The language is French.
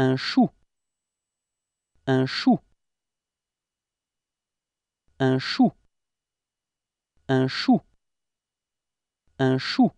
Un chou. Un chou. Un chou. Un chou. Un chou.